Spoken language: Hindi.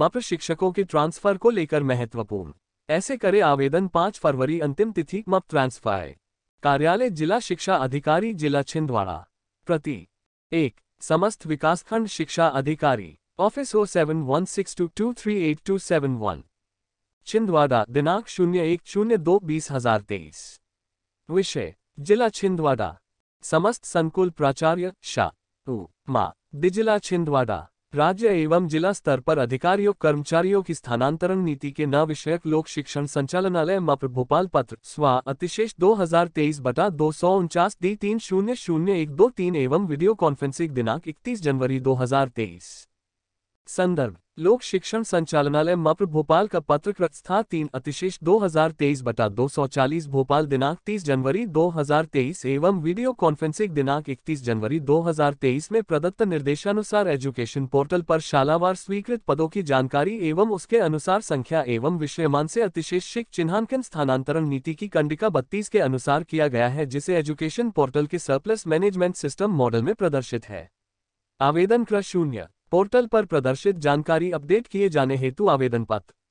मप्र शिक्षकों के ट्रांसफर को लेकर महत्वपूर्ण ऐसे करे आवेदन 5 फरवरी अंतिम तिथि मप ट्रांसफर कार्यालय जिला शिक्षा अधिकारी जिला छिंदवाड़ा प्रति एक समस्त विकासखंड शिक्षा अधिकारी office O seven one six two two three eight two seven one Chhindwara दिनांक शून्य एक शून्य दो बीस हजार तेईस विषय जिला छिंदवाड़ा समस्त संकुल प्राचार्य शाह मा दिजिला छिंदवाड़ा राज्य एवं जिला स्तर पर अधिकारियों कर्मचारियों की स्थानांतरण नीति के न विषयक लोक शिक्षण संचालनालय मप्र भोपाल पत्र स्वा अतिशेष 2023 बटा दो सौ उनचास डी तीन शून्य शून्य एक दो तीन एवं वीडियो कॉन्फ्रेंसिंग दिनांक 31 जनवरी 2023 संदर्भ लोक शिक्षण संचालनालय मप्र भोपाल का पत्र कक्षा तीन अतिशेष 2023 बटा 240 भोपाल दिनांक 30 जनवरी 2023 एवं वीडियो कॉन्फ्रेंसिंग दिनांक 31 जनवरी 2023 में प्रदत्त निर्देशानुसार एजुकेशन पोर्टल पर शालावार स्वीकृत पदों की जानकारी एवं उसके अनुसार संख्या एवं विषयमान से अतिशेषिक चिन्हांकन स्थानांतरण नीति की कंडिका बत्तीस के अनुसार किया गया है जिसे एजुकेशन पोर्टल के सरप्लस मैनेजमेंट सिस्टम मॉडल में प्रदर्शित है आवेदन क्र शून्य पोर्टल पर प्रदर्शित जानकारी अपडेट किए जाने हेतु आवेदन पत्र